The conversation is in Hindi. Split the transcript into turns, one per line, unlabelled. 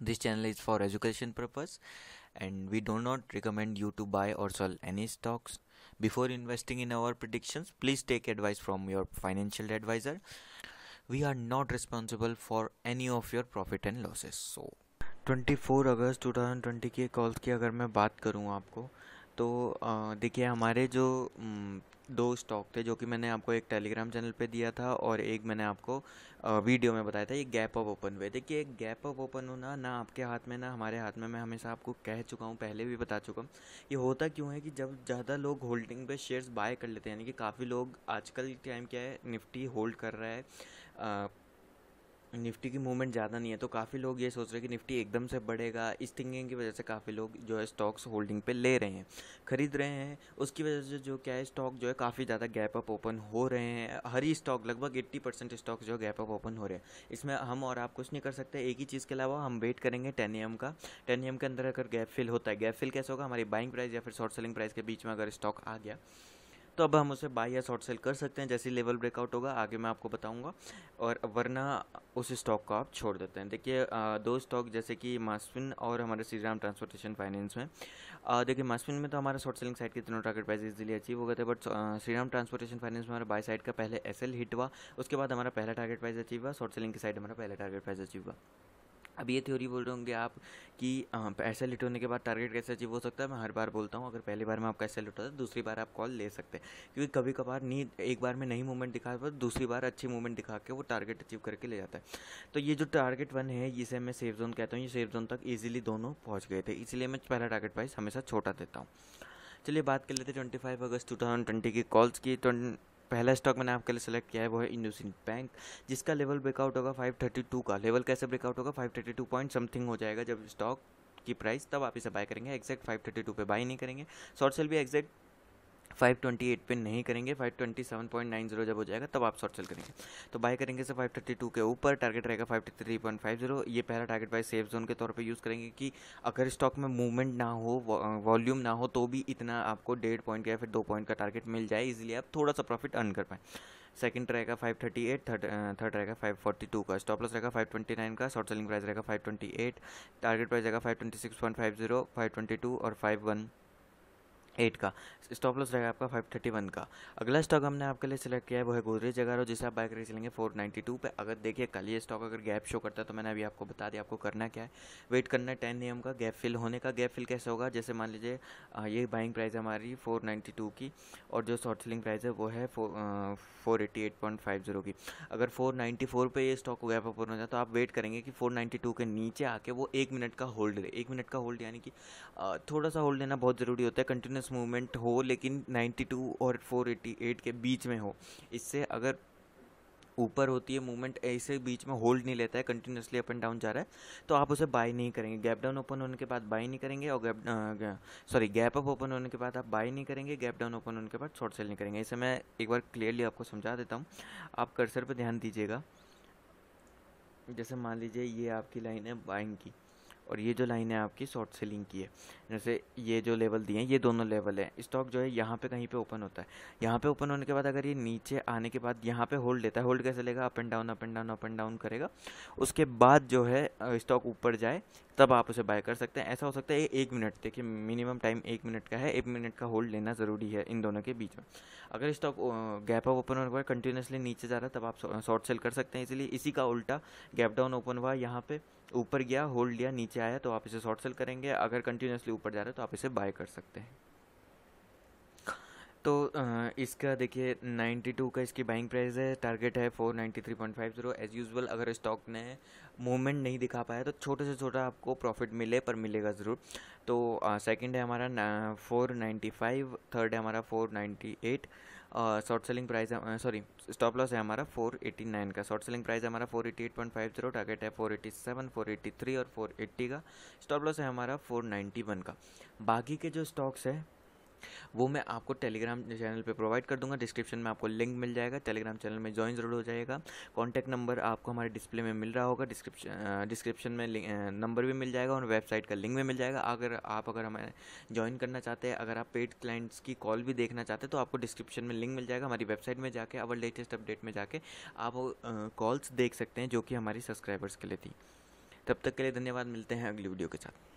this channel is for education purpose and we do not recommend you to buy or sell any stocks before investing in our predictions please take advice from your financial advisor we are not responsible for any of your profit and losses so 24 August 2020 के calls की अगर मैं बात करूं आपको तो देखिए हमारे जो दो स्टॉक थे जो कि मैंने आपको एक टेलीग्राम चैनल पे दिया था और एक मैंने आपको वीडियो में बताया था ये गैप अप ओपन हुए देखिए एक गैप अप ओपन होना ना आपके हाथ में ना हमारे हाथ में मैं हमेशा आपको कह चुका हूँ पहले भी बता चुका हूँ ये होता क्यों है कि जब ज़्यादा लोग होल्डिंग पे शेयर्स बाय कर लेते हैं यानी कि काफ़ी लोग आजकल टाइम क्या है निफ्टी होल्ड कर रहा है आ, निफ्टी की मूवमेंट ज़्यादा नहीं है तो काफ़ी लोग ये सोच रहे हैं कि निफ्टी एकदम से बढ़ेगा इस थिंकिंग की वजह से काफ़ी लोग जो है स्टॉक्स होल्डिंग पे ले रहे हैं खरीद रहे हैं उसकी वजह से जो क्या है स्टॉक जो है काफ़ी ज़्यादा गैप अप ओपन हो रहे हैं हर ही स्टॉक लगभग एट्टी परसेंट स्टॉक जो है गैप अप ओपन हो रहे हैं इसमें हम और आप कुछ नहीं कर सकते एक ही चीज़ के अलावा हम वेट करेंगे टेन एम का टेन एम के अंदर अगर गैप फिल होता है गैप फिल कैसे होगा हमारी बाइंग प्राइस या फिर शॉर्ट सेलिंग प्राइस के बीच में अगर स्टॉक आ गया तो अब हम उसे बाय या शॉर्ट सेल कर सकते हैं जैसे लेवल ब्रेकआउट होगा आगे मैं आपको बताऊंगा और वरना उस स्टॉक को आप छोड़ देते हैं देखिए दो स्टॉक जैसे कि मास्विन और हमारे श्रीराम ट्रांसपोर्टेशन फाइनेंस में देखिए मास्विन में तो हमारा शॉर्ट सेलिंग साइड के तीनों टारगेट प्राइस इजीली अचीव हो गए थे बट श्रीराम ट्रांसपोर्टेशन फाइनेंस में हमारा बाई साइड का पहले एस हिट हुआ उसके बाद हमारा पहला टारगेट प्राइस अचीव हुआ शॉर्ट सेलिंग की साइड हमारा पहला टारगेट प्राइस अचीव हुआ अब ये थ्योरी बोल रहे होंगे आप कि पैसा लिट होने के बाद टारगेट कैसे अचीव हो सकता है मैं हर बार बोलता हूँ अगर पहली बार में आपका ऐसा लिट होता है तो दूसरी बार आप कॉल ले सकते हैं क्योंकि कभी कभार नहीं एक बार में नहीं मूवमेंट दिखा पर दूसरी बार अच्छी मूवमेंट दिखा के वो टारगेट अचीव करके ले जाता है तो ये जो टारगेट वन है इसे मैं सेफ जोन कहता हूँ ये सेफ जोन तक ईजिली दोनों पहुँच गए थे इसलिए मैं पहला टारगेट प्राइस हमेशा छोटा देता हूँ चलिए बात कर लेते हैं ट्वेंटी फाइव अगस्त टू थाउजेंड ट्वेंटी की कॉल्स की पहला स्टॉक मैंने आपके लिए सेलेक्ट किया है वो है इंडोसिन बैंक जिसका लेवल ब्रेकआउट होगा 532 का लेवल कैसे ब्रेकआउट होगा 532 पॉइंट समथिंग हो जाएगा जब स्टॉक की प्राइस तब आप इसे बाय करेंगे एक्जैक्ट 532 पे बाय नहीं करेंगे शॉर्ट सेल भी एक्जैक्ट 528 पे नहीं करेंगे 527.90 जब हो जाएगा तब आप शॉर्ट सेल करेंगे तो बाय करेंगे से 532 के ऊपर टारगेट रहेगा 533.50 ये पहला टारगेट बाय सेफ जोन के तौर पे यूज़ करेंगे कि अगर स्टॉक में मूवमेंट ना हो वॉल्यूम ना हो तो भी इतना आपको डेढ़ पॉइंट या फिर दो पॉइंट का टारगेट मिल जाए इजिली आप थोड़ा सा प्रॉफिट अर्न कर पाएँ सेकंड रहेगा 538 थर्ड थर्ड रहेगा 542 का स्टॉप लॉस रहेगा 529 का शॉर्ट सेलिंग प्राइस रहेगा 528 टारगेट प्राइस रहेगा 526.50 522 और 51 एट का स्टॉप लॉस रहेगा आपका फाइव थर्टी वन का अगला स्टॉक हमने आपके लिए सिलेक्ट किया है वो है गोदरेज अगर जिसे आप बाइक करके चलेंगे फोर नाइन्टी टू पर अगर देखिए कल ये स्टॉक अगर गैप शो करता है तो मैंने अभी आपको बता दिया आपको करना क्या है वेट करना है टेन एम का गैप फिल होने का गैप फिल कैसे होगा जैसे मान लीजिए ये बाइंग प्राइस हमारी फोर नाइन्टी टू की और जो शॉर्ट सेलिंग प्राइस है वो है four eighty eight point five zero की अगर फोर नाइन्टी फोर पर ये स्टॉक को गैप हो जाए तो आप वेट करेंगे कि फोर नाइन्टी टू के नीचे आके वो एक मिनट का होल्ड ले एक मिनट का होल्ड यानी कि थोड़ा सा होल्ड लेना बहुत ज़रूरी होता है कंटिन्यूस कंटिन्यूस मूवमेंट हो लेकिन 92 और 488 के बीच में हो इससे अगर ऊपर होती है मूवमेंट ऐसे बीच में होल्ड नहीं लेता है कंटिन्यूसली अप एंड डाउन जा रहा है तो आप उसे बाई नहीं करेंगे गैप डाउन ओपन होने के बाद बाई नहीं करेंगे और gap sorry gap up open होने के बाद आप बाई नहीं करेंगे गैप डाउन ओपन होने के बाद शॉर्ट सेल नहीं करेंगे इसे मैं एक बार क्लियरली आपको समझा देता हूँ आप कर्सर पर ध्यान दीजिएगा जैसे मान लीजिए ये आपकी लाइन है बाइंग की और ये जो लाइन है आपकी शॉर्ट से लिंक की है जैसे ये जो लेवल दिए हैं ये दोनों लेवल हैं स्टॉक जो है यहाँ पे कहीं पे ओपन होता है यहाँ पे ओपन होने के बाद अगर ये नीचे आने के बाद यहाँ पे होल्ड लेता है होल्ड कैसे लेगा up and down up and down up and down करेगा उसके बाद जो है स्टॉक ऊपर जाए तब आप उसे बाय कर सकते हैं ऐसा हो सकता है एक मिनट देखिए मिनिमम टाइम एक मिनट का है एक मिनट का होल्ड लेना ज़रूरी है इन दोनों के बीच में अगर स्टॉक गैप अप ओपन होने के बाद कंटिन्यूसली नीचे जा रहा है तब आप शॉर्ट सेल कर सकते हैं इसलिए इसी का उल्टा गैप डाउन ओपन हुआ यहाँ पर ऊपर गया होल्ड लिया नीचे आया तो आप इसे शॉर्ट सेल करेंगे अगर कंटिन्यूसली ऊपर जा रहा है तो आप इसे बाय कर सकते हैं तो इसका देखिए 92 का इसकी बाइंग प्राइस है टारगेट है 493.50 एज यूजुअल अगर स्टॉक ने मूवमेंट नहीं दिखा पाया तो छोटे से छोटा आपको प्रॉफिट मिले पर मिलेगा ज़रूर तो सेकंड है हमारा 495 थर्ड है हमारा 498 short selling price sorry stop loss है हमारा 489 का शॉर्ट सेलिंग प्राइस हमारा 488.50 टारगेट है 487 483 और 480 का स्टॉप लॉस है हमारा 491 का बाकी के जो स्टॉक्स है वो मैं आपको टेलीग्राम चैनल पे प्रोवाइड कर दूंगा डिस्क्रिप्शन में आपको लिंक मिल जाएगा टेलीग्राम चैनल में ज्वाइन ज़रूर हो जाएगा कॉन्टैक्ट नंबर आपको हमारे डिस्प्ले में मिल रहा होगा डिस्क्रिप्शन डिस्क्रिप्शन में नंबर भी मिल जाएगा और वेबसाइट का लिंक भी मिल जाएगा अगर आप अगर हमें ज्वाइन करना चाहते हैं अगर आप पेड क्लाइंट्स की कॉल भी देखना चाहते हैं तो आपको डिस्क्रिप्शन में लिंक मिल जाएगा हमारी वेबसाइट में जाके अवर लेटेस्ट अपडेट में जाके आप कॉल्स देख सकते हैं जो कि हमारी सब्सक्राइबर्स के लिए थी तब तक के लिए धन्यवाद मिलते हैं अगली वीडियो के साथ